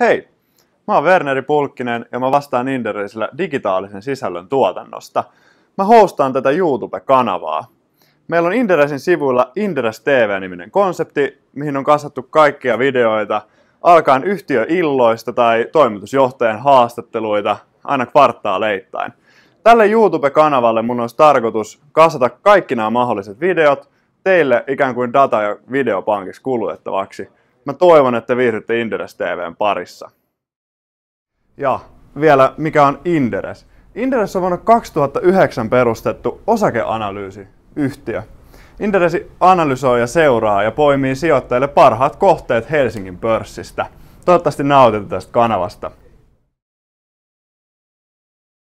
Hei! Mä oon Werneri Pulkkinen ja mä vastaan Inderesillä digitaalisen sisällön tuotannosta. Mä hostaan tätä YouTube-kanavaa. Meillä on Inderesin sivuilla Inderes TV-niminen konsepti, mihin on kasattu kaikkia videoita, alkaen yhtiöilloista tai toimitusjohtajan haastatteluita, aina leittäin. Tälle YouTube-kanavalle mun olisi tarkoitus kasata kaikki nämä mahdolliset videot teille ikään kuin data- ja videopankiksi kulutettavaksi – Mä toivon, että viihdytte Inderes TVn parissa. Ja vielä, mikä on Inderes? Inderes on vuonna 2009 perustettu osakeanalyysiyhtiö. Inderesi analysoi ja seuraa ja poimii sijoittajille parhaat kohteet Helsingin pörssistä. Toivottavasti nautitte tästä kanavasta.